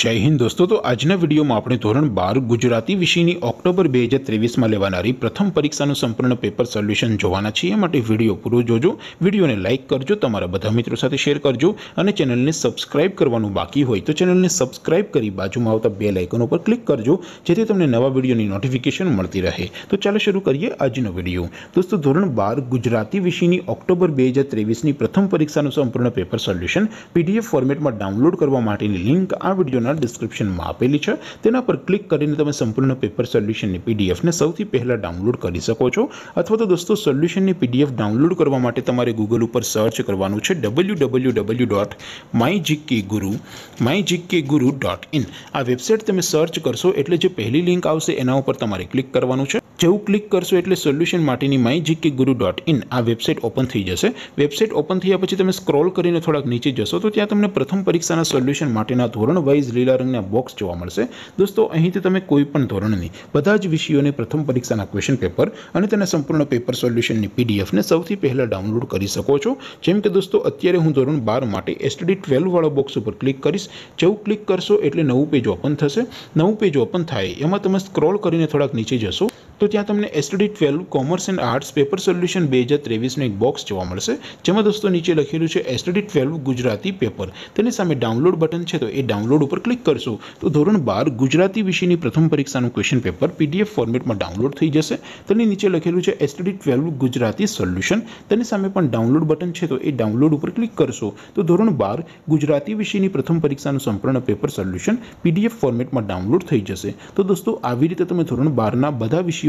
जय हिंद दोस्तों तो आज ना वीडियो માં આપણે ધોરણ 12 ગુજરાતી વિષયની ઓક્ટોબર 2023 માં લેવાણારી પ્રથમ પરીક્ષાનું સંપૂર્ણ પેપર સોલ્યુશન જોવાના છે એમ માટે વિડિયો પૂરો જોજો વિડિયોને લાઈક કરજો તમારા બધા મિત્રો સાથે શેર કરજો અને ચેનલને સબ્સ્ક્રાઇબ કરવાનું બાકી હોય તો ચેનલને સબ્સ્ક્રાઇબ કરી બાજુમાં આવતા બેલ આઇકન ઉપર ક્લિક કરજો જેથી તમને નવા વિડિયોની નોટિફિકેશન મળતી રહે તો ચાલો શરૂ કરીએ આજનો વિડિયો દોસ્તો ધોરણ 12 ગુજરાતી વિષયની ઓક્ટોબર 2023 ની પ્રથમ પરીક્ષાનું સંપૂર્ણ પેપર સોલ્યુશન પીડીએફ ફોર્મેટમાં ડાઉનલોડ કરવા માટેની લિંક આ વિડિયો ડિસ્ક્રિપ્શન આપેલી છે તેના પર ક્લિક કરીને તમે સંપૂર્ણ નો પેપર સોલ્યુશન ની પીડીએફ ને સૌથી પહેલા ડાઉનલોડ કરી શકો છો અથવા તો દોસ્તો સોલ્યુશન ની પીડીએફ ડાઉનલોડ કરવા માટે તમારે Google ઉપર સર્ચ કરવાનું છે www.mygkguru mygkguru.in આ વેબસાઈટ તમે સર્ચ કરશો એટલે જે પહેલી લિંક આવશે એના ઉપર તમારે ક્લિક કરવાનું છે જેવું ક્લિક કરશો એટલે સોલ્યુશન માટેની my G K guru dot in આ વેબસાઇટ ઓપન થઈ જશે વેબસાઇટ ઓપન થયા પછી તમે સ્ક્રોલ કરીને થોડાક નીચે જશો તો ત્યાં તમને પ્રથમ પરીક્ષાના સોલ્યુશન માટેના ધોરણ વાઇઝ લીલા રંગના બોક્સ જોવા મળશે દોસ્તો અહીંથી તમે કોઈ પણ ધોરણની બધા જ વિષયોને પ્રથમ પરીક્ષાના ક્વેશ્ચન પેપર અને તેના સંપૂર્ણ પેપર સોલ્યુશનની પીડીએફને સૌથી પહેલાં ડાઉનલોડ કરી શકો છો જેમ કે દોસ્તો અત્યારે હું ધોરણ બાર માટે એસટીડી ટ્વેલ્વવાળા બોક્સ ઉપર ક્લિક કરીશ જેવું ક્લિક કરશો એટલે નવું પેજ ઓપન થશે નવું પેજ ઓપન થાય એમાં તમે સ્ક્રોલ કરીને થોડાક નીચે જશો તો ત્યા તમને STD 12 commerce and arts paper solution 2023 નો એક બોક્સ જોવા મળશે જેમ કે દોસ્તો નીચે લખેલું છે STD 12 ગુજરાતી પેપર તેની સામે ડાઉનલોડ બટન છે તો એ ડાઉનલોડ ઉપર ક્લિક કરશો તો ધોરણ 12 ગુજરાતી વિષયની પ્રથમ પરીક્ષાનું ક્વેશ્ચન પેપર PDF ફોર્મેટમાં ડાઉનલોડ થઈ જશે તેની નીચે લખેલું છે STD 12 ગુજરાતી સોલ્યુશન તેની સામે પણ ડાઉનલોડ બટન છે તો એ ડાઉનલોડ ઉપર ક્લિક કરશો તો ધોરણ 12 ગુજરાતી વિષયની પ્રથમ પરીક્ષાનું સંપૂર્ણ પેપર સોલ્યુશન PDF ફોર્મેટમાં ડાઉનલોડ થઈ જશે તો દોસ્તો આવી રીતે તમે ધોરણ 12 ના બધા વિષય